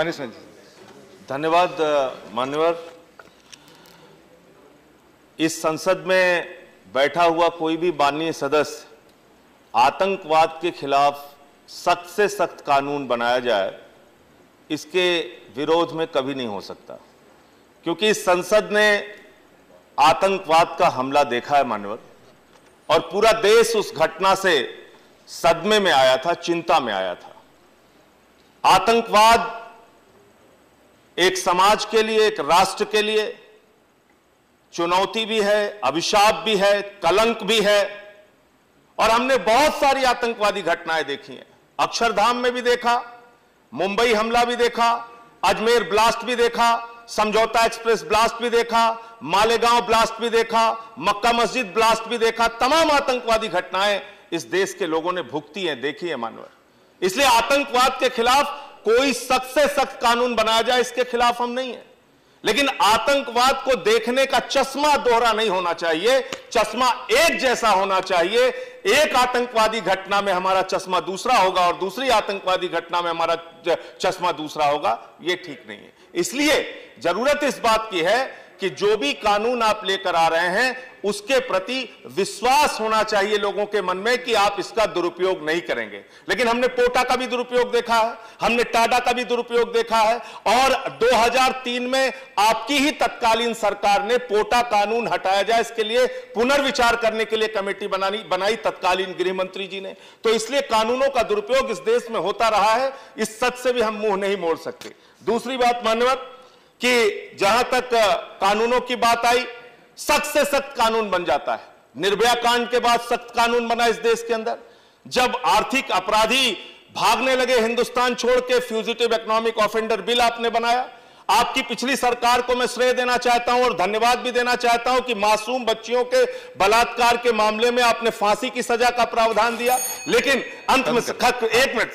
मान्य धन्यवाद मान्यवर इस संसद में बैठा हुआ कोई भी माननीय सदस्य आतंकवाद के खिलाफ सख्त से सख्त कानून बनाया जाए इसके विरोध में कभी नहीं हो सकता क्योंकि इस संसद ने आतंकवाद का हमला देखा है मानवर और पूरा देश उस घटना से सदमे में आया था चिंता में आया था आतंकवाद एक समाज के लिए एक राष्ट्र के लिए चुनौती भी है अभिशाप भी है कलंक भी है और हमने बहुत सारी आतंकवादी घटनाएं देखी हैं अक्षरधाम में भी देखा मुंबई हमला भी देखा अजमेर ब्लास्ट भी देखा समझौता एक्सप्रेस ब्लास्ट भी देखा मालेगांव ब्लास्ट भी देखा मक्का मस्जिद ब्लास्ट भी देखा तमाम आतंकवादी घटनाएं इस देश के लोगों ने भुगती हैं देखी है मानवर इसलिए आतंकवाद के खिलाफ कोई सख्त से सख्त कानून बनाया जाए इसके खिलाफ हम नहीं है लेकिन आतंकवाद को देखने का चश्मा दोहरा नहीं होना चाहिए चश्मा एक जैसा होना चाहिए एक आतंकवादी घटना में हमारा चश्मा दूसरा होगा और दूसरी आतंकवादी घटना में हमारा चश्मा दूसरा होगा यह ठीक नहीं है इसलिए जरूरत इस बात की है कि जो भी कानून आप लेकर आ रहे हैं उसके प्रति विश्वास होना चाहिए लोगों के मन में कि आप इसका दुरुपयोग नहीं करेंगे लेकिन हमने पोटा का भी दुरुपयोग देखा है हमने टाटा का भी दुरुपयोग देखा है और 2003 में आपकी ही तत्कालीन सरकार ने पोटा कानून हटाया जाए इसके लिए पुनर्विचार करने के लिए कमेटी बनानी बनाई तत्कालीन गृह मंत्री जी ने तो इसलिए कानूनों का दुरुपयोग इस देश में होता रहा है इस सच से भी हम मुंह नहीं मोड़ सकते दूसरी बात मान्यवर कि जहां तक कानूनों की बात आई सख्त से सख्त कानून बन जाता है निर्भया कांड के बाद सख्त कानून बना इस देश के अंदर जब आर्थिक अपराधी भागने लगे हिंदुस्तान छोड़ के फ्यूजिटिव इकोनॉमिक ऑफेंडर बिल आपने बनाया आपकी पिछली सरकार को मैं श्रेय देना चाहता हूं और धन्यवाद भी देना चाहता हूं कि मासूम बच्चियों के बलात्कार के मामले में आपने फांसी की सजा का प्रावधान दिया लेकिन अंत में एक मिनट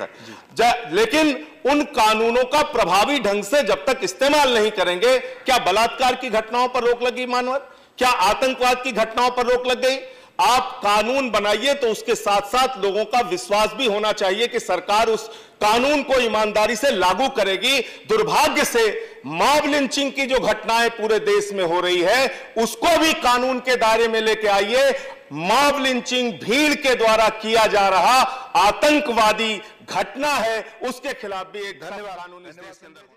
सर लेकिन उन कानूनों का प्रभावी ढंग से जब तक इस्तेमाल नहीं करेंगे क्या बलात्कार की घटनाओं पर रोक लगी मानवर क्या आतंकवाद की घटनाओं पर रोक लग गई आप कानून बनाइए तो उसके साथ साथ लोगों का विश्वास भी होना चाहिए कि सरकार उस कानून को ईमानदारी से लागू करेगी दुर्भाग्य से मॉब लिंचिंग की जो घटनाएं पूरे देश में हो रही है उसको भी कानून के दायरे में लेके आइए मॉब लिंचिंग भीड़ के द्वारा किया जा रहा आतंकवादी घटना है उसके खिलाफ भी एक धन्यवाद कानून इस देश के अंदर